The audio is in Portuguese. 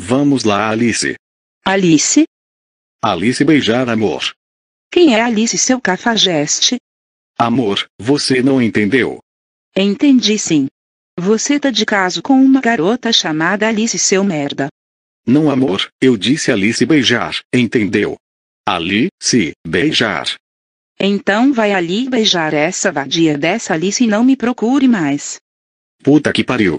Vamos lá, Alice. Alice? Alice beijar amor. Quem é Alice, seu cafajeste? Amor, você não entendeu. Entendi sim. Você tá de caso com uma garota chamada Alice, seu merda. Não, amor, eu disse Alice beijar, entendeu? Alice beijar. Então vai ali beijar essa vadia dessa Alice e não me procure mais. Puta que pariu.